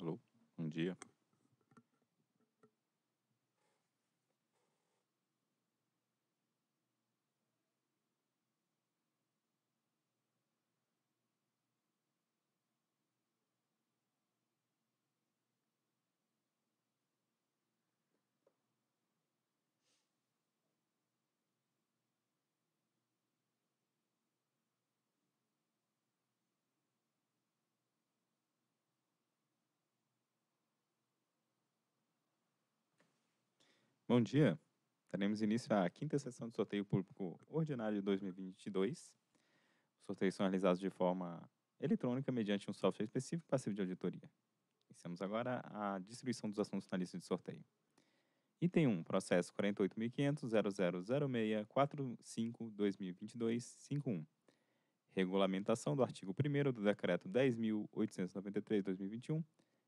Alô, bom dia. Bom dia. Teremos início à quinta sessão de sorteio público ordinário de 2022. Os sorteios são realizados de forma eletrônica mediante um software específico passivo de auditoria. Iniciamos agora a distribuição dos assuntos na lista de sorteio. Item 1, processo 48.500.0006.45.2022.51. Regulamentação do artigo 1 do Decreto 10.893-2021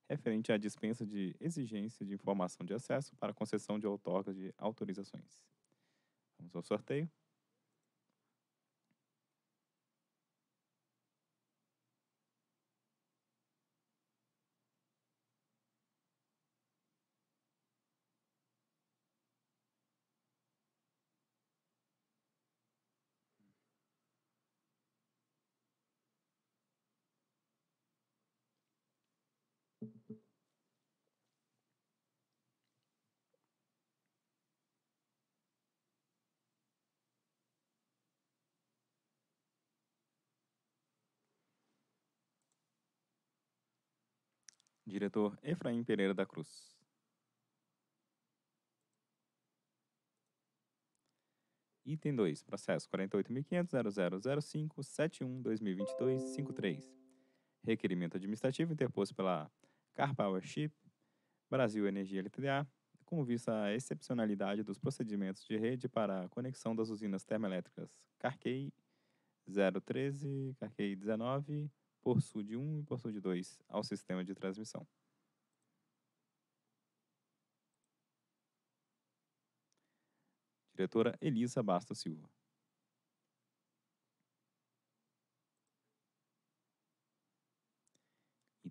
referente à dispensa de exigência de informação de acesso para concessão de outorgas de autorizações. Vamos ao sorteio. Diretor Efraim Pereira da Cruz. Item 2. Processo 48.500.0005.71.2022.53. Requerimento administrativo interposto pela Car Ship, Brasil Energia Ltda, com vista à excepcionalidade dos procedimentos de rede para a conexão das usinas termoelétricas Carquei 013, Carquei 19, por SUD 1 e por SUD 2 ao sistema de transmissão. Diretora Elisa Bastos Silva.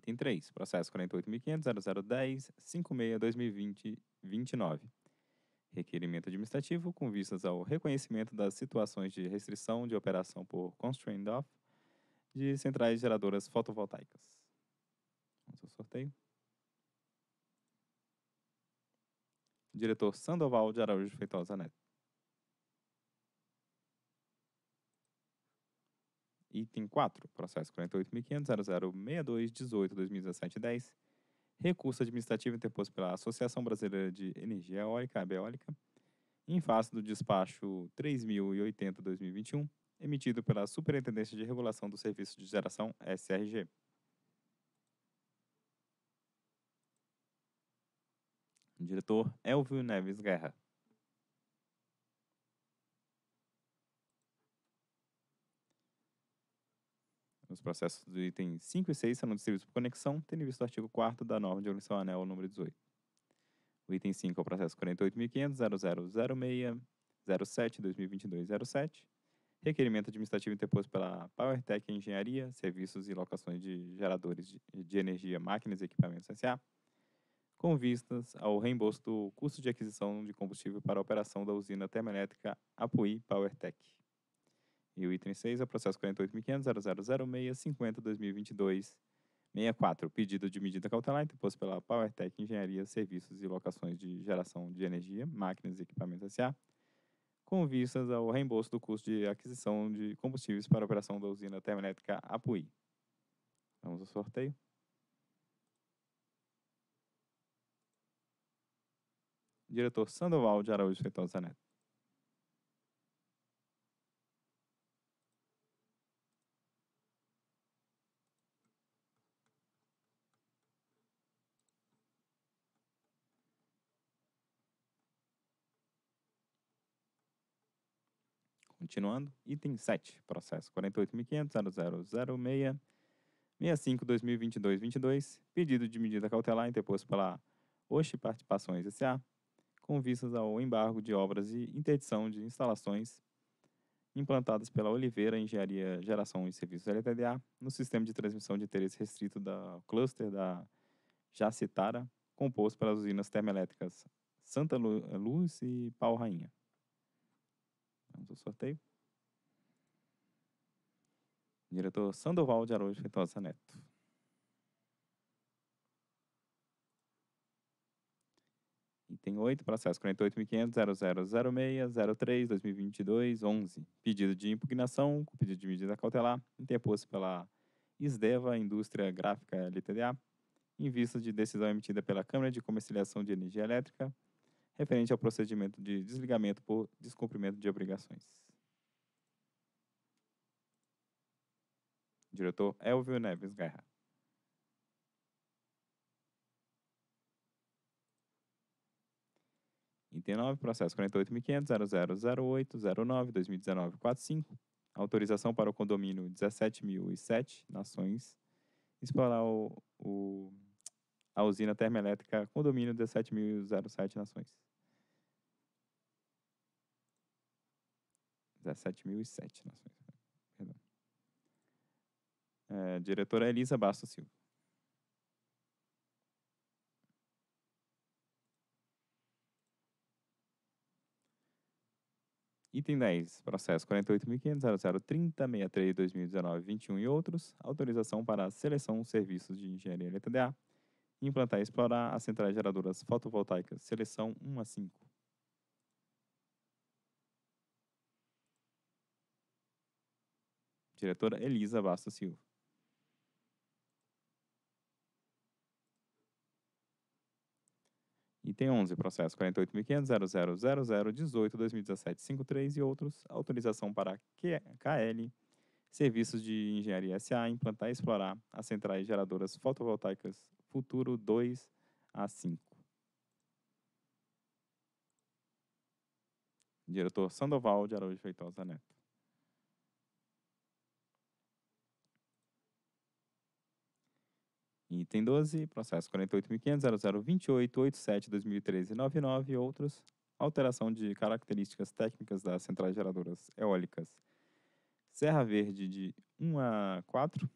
Item 3, processo 48.500.0010.56.2020.29. Requerimento administrativo com vistas ao reconhecimento das situações de restrição de operação por constrained off de centrais geradoras fotovoltaicas. Vamos ao sorteio. Diretor Sandoval de Araújo Feitosa Neto. Item 4, processo 48.500.0062.18.2017.10, recurso administrativo interposto pela Associação Brasileira de Energia Eólica, Abeólica, em face do despacho 3.080.2021, emitido pela Superintendência de Regulação do Serviço de Geração, SRG. Diretor Elvio Neves Guerra. Os processos do item 5 e 6 serão distribuídos por conexão, tendo visto o artigo 4 da norma de omissão anel número 18. O item 5 é o processo 48.500.0006.07.2022.07, requerimento administrativo interposto pela PowerTech Engenharia, Serviços e Locações de Geradores de Energia, Máquinas e Equipamentos S.A., com vistas ao reembolso do custo de aquisição de combustível para a operação da usina termoelétrica Apuí PowerTech. E o item 6 é processo 48.500.0006.50.2022.64, pedido de medida cautelar interposto pela PowerTech Engenharia, Serviços e Locações de Geração de Energia, Máquinas e Equipamentos S.A., com vistas ao reembolso do custo de aquisição de combustíveis para a operação da usina termoelétrica Apuí. Vamos ao sorteio. Diretor Sandoval de Araújo Feitosa Neto. Continuando, item 7, processo 48.500.0006.65.2022.22, pedido de medida cautelar interposto pela Oxi Participações S.A., com vistas ao embargo de obras e interdição de instalações implantadas pela Oliveira Engenharia Geração e Serviços LTDA no sistema de transmissão de interesse restrito da cluster da Jacitara, composto pelas usinas termoelétricas Santa Luz e Pau Rainha. Vamos ao sorteio. Diretor Sandoval de Araújo Feitosa Neto. Item 8, processo 48.500.0006.03.2022.11. Pedido de impugnação com pedido de medida cautelar interposto pela ISDEVA Indústria Gráfica LTDA, em vista de decisão emitida pela Câmara de Comercialização de Energia Elétrica, referente ao procedimento de desligamento por descumprimento de obrigações. Diretor Elvio Neves Guerra. Item 9, processo 48.500.0008.09.2019.45. Autorização para o condomínio 17.007, Nações, explorar o, o, a usina termoelétrica condomínio 17.007, Nações. 17.007 nações. Perdão. É, diretora Elisa Bastos Silva. Item 10. Processo 48.500.0030.63.2019.21 e outros. Autorização para a seleção serviços de engenharia LTDA. Implantar e explorar as centrais geradoras fotovoltaicas. Seleção 1 a 5. Diretora Elisa Basta Silva. Item 11, processo 48.500.000.18.2017.53 2017 53 e outros, autorização para KL, serviços de engenharia SA, implantar e explorar as centrais geradoras fotovoltaicas Futuro 2 a 5. Diretor Sandoval de Araújo Feitosa Neto. Item 12, processo 48.500.0028.87.2013.99 e outros. Alteração de características técnicas das centrais geradoras eólicas. Serra Verde de 1 a 4.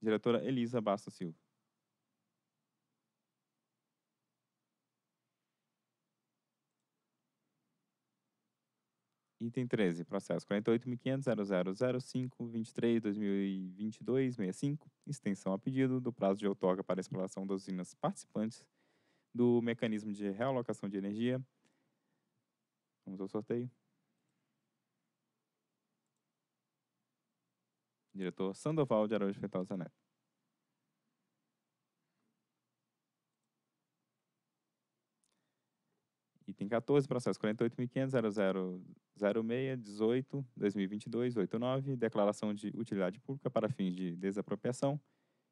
Diretora Elisa Bastos Silva. Item 13, processo 48.500.0005.23.2022.65, extensão a pedido do prazo de outorga para a exploração das usinas participantes do mecanismo de realocação de energia. Vamos ao sorteio. Diretor Sandoval de Araújo Feitosa Neto 14, processo 48.500.0006.18.2022.89, declaração de utilidade pública para fins de desapropriação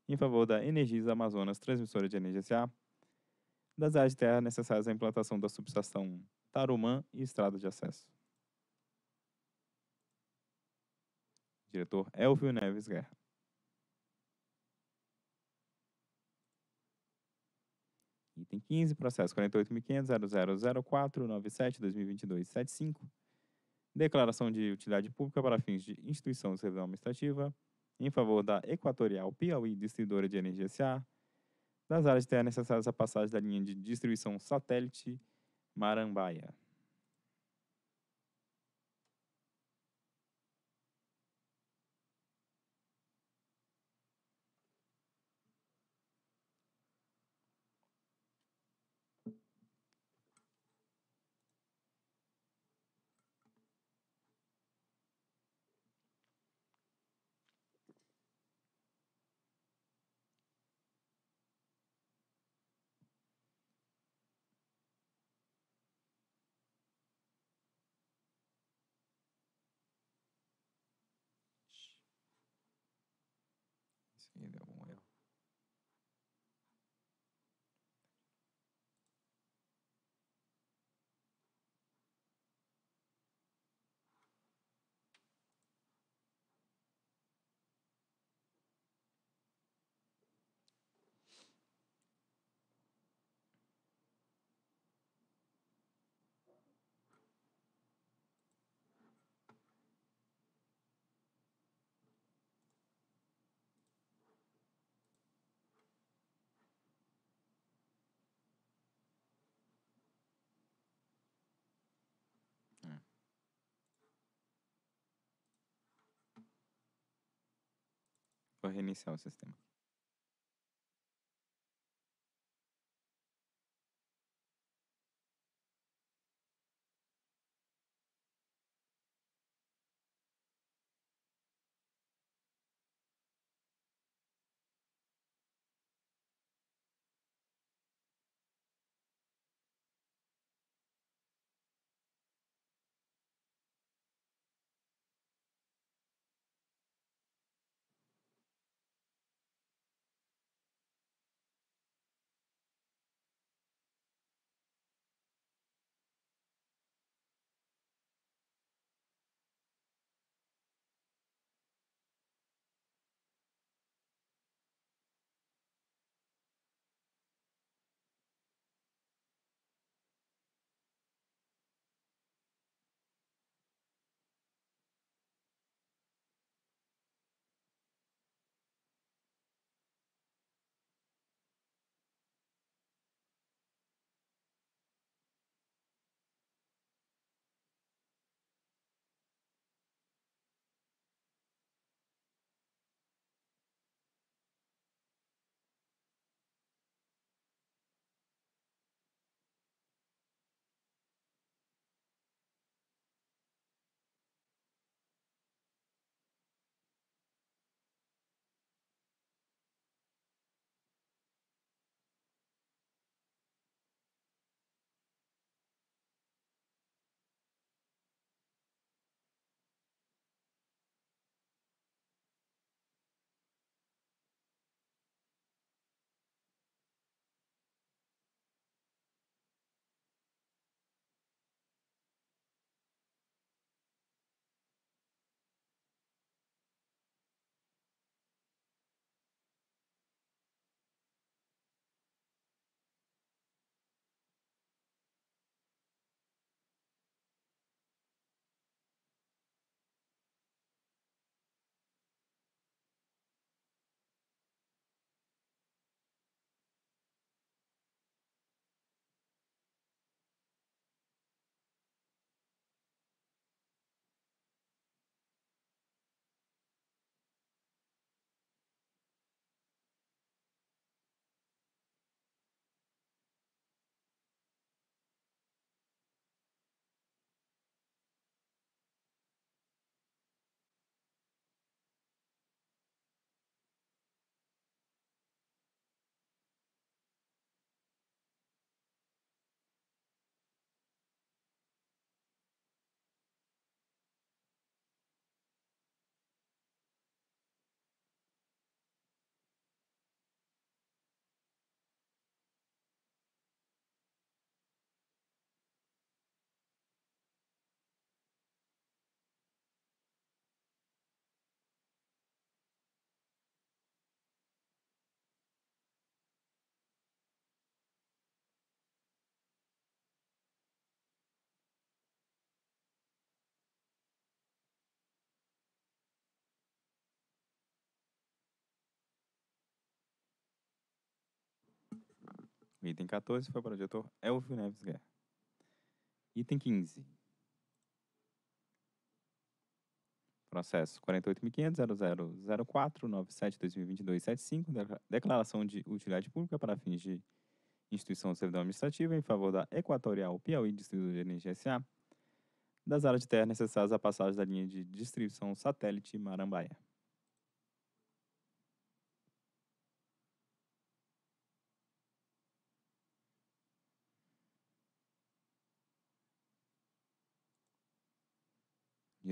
em favor da Energisa Amazonas Transmissora de Energia S.A., das áreas de terra necessárias à implantação da subestação Tarumã e estrada de acesso. Diretor Elvio Neves Guerra. item 15, processo 48.500.004.97.2022.75, declaração de utilidade pública para fins de instituição de servidão administrativa em favor da Equatorial Piauí Distribuidora de Energia S.A., das áreas de terra necessárias à passagem da linha de distribuição satélite Marambaia. you know, Vou tipo, reiniciar o sistema. Item 14 foi para o diretor Elvio Neves Guerra. Item 15. Processo 48.500.0004.97.2022.75, declaração de utilidade pública para fins de instituição de servidão administrativa em favor da Equatorial Piauí Distribuidor de Energia SA, das áreas de terra necessárias à passagem da linha de distribuição satélite Marambaia.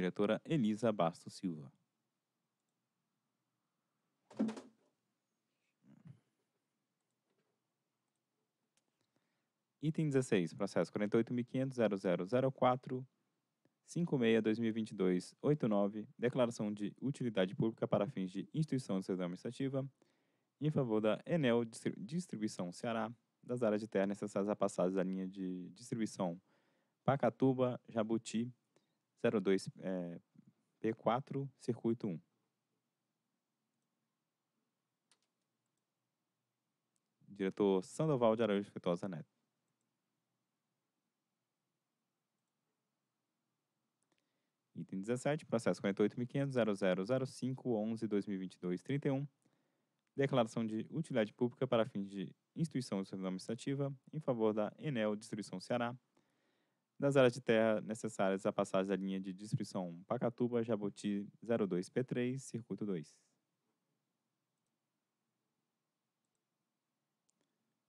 diretora Elisa Bastos Silva. Item 16, processo 48.500.0004.56.2022.89, declaração de utilidade pública para fins de instituição de sessão administrativa em favor da Enel Distribuição Ceará, das áreas de terra necessárias a passagem da linha de distribuição Pacatuba, Jabuti, 02 é, P4, circuito 1. Diretor Sandoval de Araújo Feitosa Neto. Item 17, processo 48.500.0005.11.2022.31. Declaração de utilidade pública para fins de instituição administrativa em favor da Enel Distribuição Ceará, nas áreas de terra necessárias à passagem da linha de distribuição Pacatuba Jaboti 02P3, circuito 2.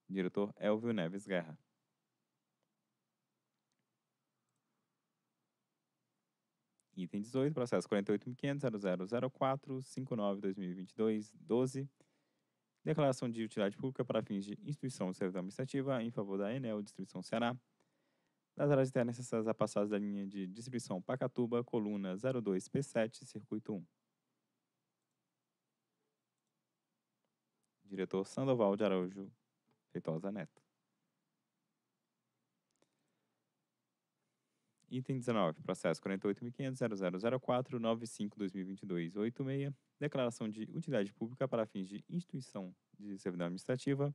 Diretor Elvio Neves Guerra. Item 18, processo 48.500.0004.59.2022.12. Declaração de utilidade pública para fins de instituição de serviço administrativa em favor da Enel Distribuição Ceará nas áreas internas necessárias a passagem da linha de distribuição Pacatuba, coluna 02P7, circuito 1. Diretor Sandoval de Araújo Feitosa Neto. Item 19, processo 48.500.0004.95.2022.86, declaração de utilidade pública para fins de instituição de servidão administrativa,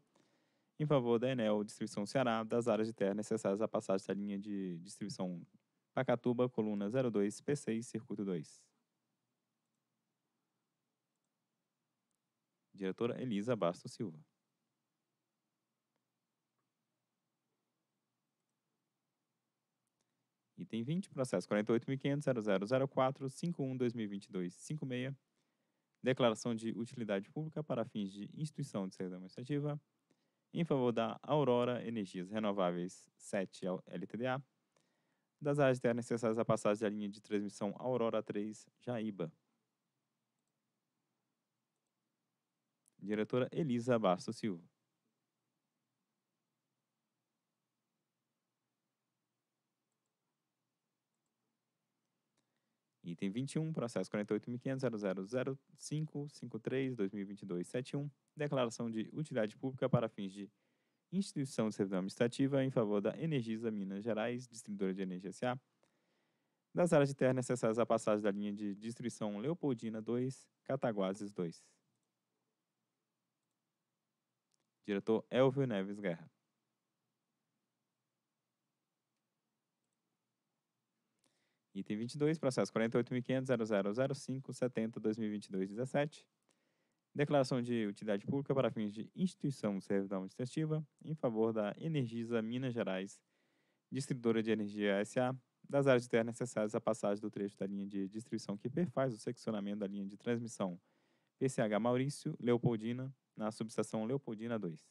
em favor da Enel Distribuição Ceará das áreas de terra necessárias à passagem da linha de distribuição Pacatuba, coluna 02, P6, circuito 2. Diretora Elisa Bastos Silva. Item 20, processo 48.500.0004.51.2022.56, declaração de utilidade pública para fins de instituição de certidão administrativa, em favor da Aurora Energias Renováveis 7 LTDA, das áreas internas necessárias à passagem da linha de transmissão Aurora 3 Jaíba. Diretora Elisa Bastos Silva. Item 21, processo 48.500.0005.53.2022.71, declaração de utilidade pública para fins de instituição de servidão administrativa em favor da Energisa Minas Gerais, distribuidora de energia SA, das áreas de terra necessárias à passagem da linha de distribuição Leopoldina 2, Cataguases 2. Diretor Elvio Neves Guerra. Item 22, processo 48.500.0005.70.2022.17. Declaração de utilidade pública para fins de instituição servidão administrativa em favor da Energisa Minas Gerais, distribuidora de energia SA, das áreas de terra necessárias à passagem do trecho da linha de distribuição que perfaz o seccionamento da linha de transmissão PCH Maurício Leopoldina na subestação Leopoldina 2.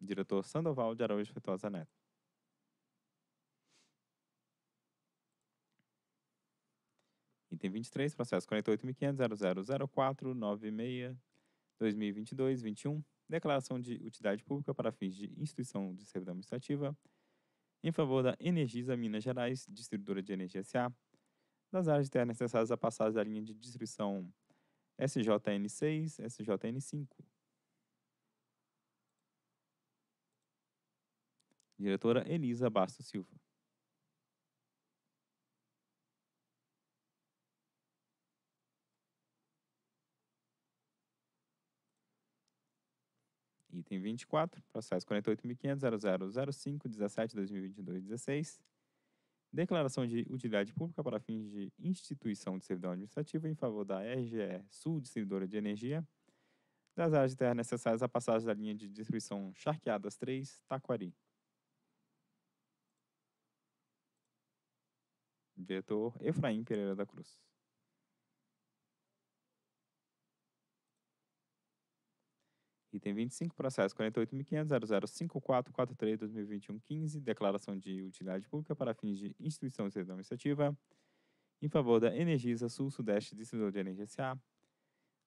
Diretor Sandoval de Araújo Feitosa Neto. item 23, processo 48.500.0004.96.2022.21, declaração de utilidade pública para fins de instituição de servidão administrativa, em favor da Energisa Minas Gerais, distribuidora de energia SA, das áreas de terra necessárias à passagem da linha de distribuição SJN6, SJN5. Diretora Elisa Bastos Silva. item 24, processo 48.500.0005.17.2022.16, declaração de utilidade pública para fins de instituição de servidão administrativa em favor da RGE Sul Distribuidora de Energia, das áreas de terra necessárias à passagem da linha de distribuição Charqueadas 3, Taquari. Diretor Efraim Pereira da Cruz. Item 25, processo 48.500.005443-2021-15, declaração de utilidade pública para fins de instituição de administrativa, em favor da Energisa Sul-Sudeste Distribuidor de Energia S.A.,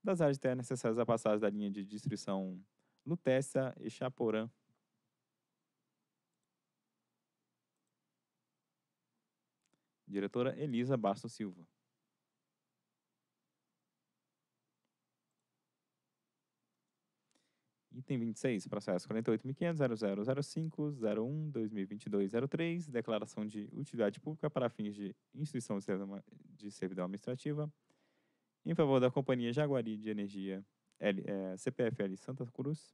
das áreas terras necessárias à passagem da linha de distribuição Lutécia e Chaporã. Diretora Elisa Bastos Silva. Item 26, processo 48.500.0005.01.2022.03, declaração de utilidade pública para fins de instituição de servidão administrativa, em favor da Companhia Jaguari de Energia L, é, eh, CPFL Santa Cruz,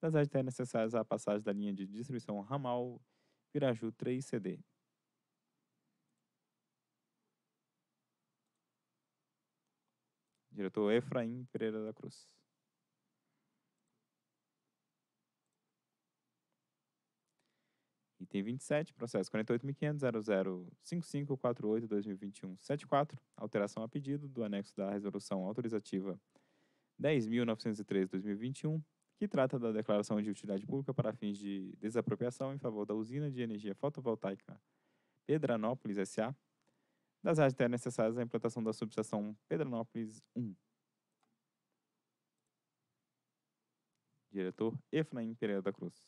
das áreas necessárias à passagem da linha de distribuição ramal Piraju 3CD. Diretor Efraim Pereira da Cruz. Item 27, processo 48.500.005548.2021.74, alteração a pedido do anexo da resolução autorizativa 10.903.2021, que trata da declaração de utilidade pública para fins de desapropriação em favor da usina de energia fotovoltaica Pedranópolis S.A., das áreas necessárias à implantação da subestação Pedranópolis 1. Diretor Efraim Pereira da Cruz.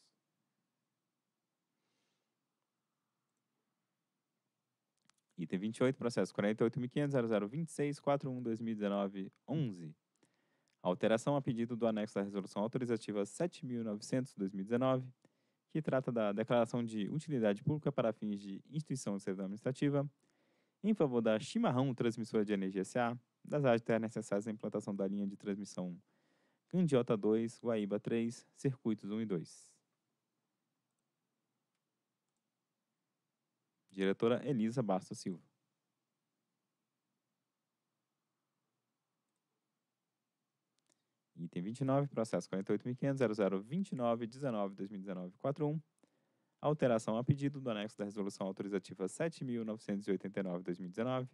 Item 28, processo 48.500.0026.41.2019.11. Alteração a pedido do anexo da Resolução Autorizativa 7.900.2019, que trata da declaração de utilidade pública para fins de instituição de servidão administrativa, em favor da Chimarrão Transmissora de Energia S.A., das áreas terras necessárias à implantação da linha de transmissão Candiota 2, Guaíba 3, Circuitos 1 e 2. Diretora Elisa Bastos Silva. Item 29, processo 48.500.0029.19.2019.41. Alteração a pedido do anexo da Resolução Autorizativa 7.989-2019,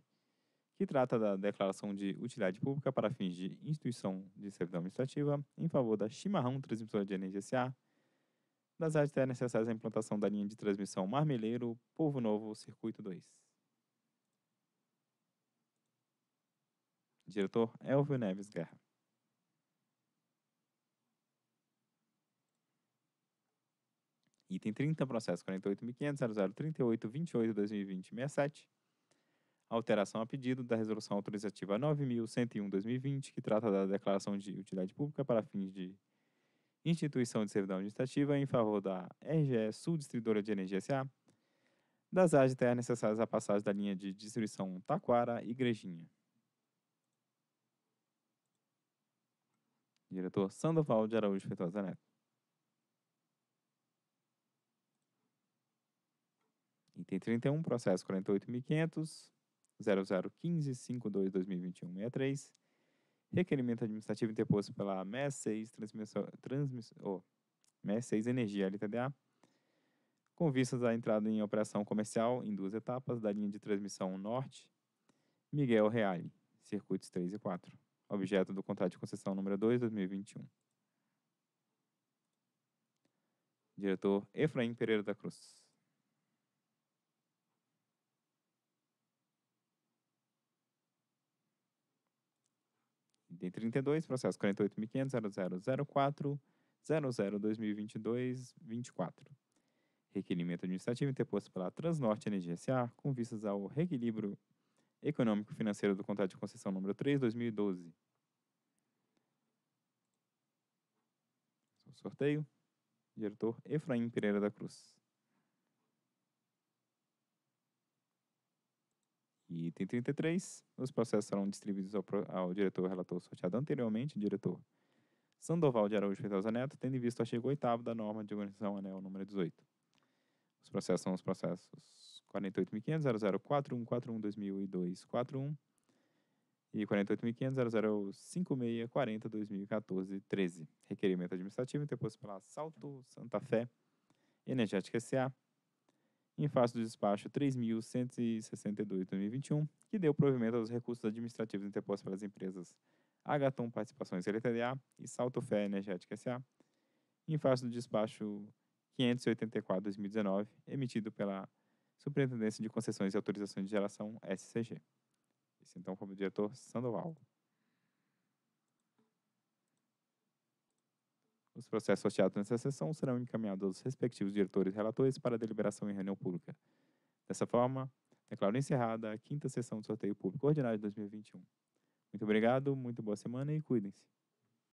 que trata da declaração de utilidade pública para fins de instituição de servidão administrativa em favor da Chimarrão Transmissora de Energia S.A., das áreas terras é necessárias à implantação da linha de transmissão Marmeleiro, Povo Novo, Circuito 2. Diretor Elvio Neves Guerra. Item 30, processo 48.500.0038.28.2020.67. Alteração a pedido da resolução autorizativa 9.101.2020, que trata da declaração de utilidade pública para fins de instituição de servidão administrativa em favor da RGE Distribuidora de Energia S.A., das áreas de necessárias à passagem da linha de distribuição Taquara e Igrejinha. Diretor Sandoval de Araújo Feitosa Neto. Item 31, processo 48.500, 52 2021 63 Requerimento administrativo interposto pela MES 6 Transmissão, transmissor oh, MES 6 Energia LTDA, com vistas à entrada em operação comercial em duas etapas da linha de transmissão norte, Miguel Reale, circuitos 3 e 4, objeto do contrato de concessão número 2, 2021. Diretor Efraim Pereira da Cruz. Item 32, processo 48.500.0004.00.2022.24. Requerimento administrativo interposto pela Transnorte Energia S.A. com vistas ao reequilíbrio econômico-financeiro do contrato de concessão número 3, 2012. Sorteio. Diretor Efraim Pereira da Cruz. E item 33, os processos serão distribuídos ao, ao diretor relator sorteado anteriormente, diretor Sandoval de Araújo Feitosa Neto, tendo em vista o artigo 8 da norma de organização anel número 18. Os processos são os processos 48.500.004141.2002.41 e 48.500.0056.40.2014.13. Requerimento administrativo interposto pela Salto Santa Fé Energética S.A., em face do despacho 3.162 2021, que deu provimento aos recursos administrativos interpostos pelas empresas Agaton Participações LTDA e Salto Fé Energética SA, em face do despacho 584 2019, emitido pela Superintendência de Concessões e Autorizações de Geração SCG. Esse então foi o diretor Sandoval. Os processos sorteados nessa sessão serão encaminhados aos respectivos diretores e relatores para deliberação em reunião pública. Dessa forma, declaro encerrada a quinta sessão do sorteio público ordinário de 2021. Muito obrigado, muito boa semana e cuidem-se.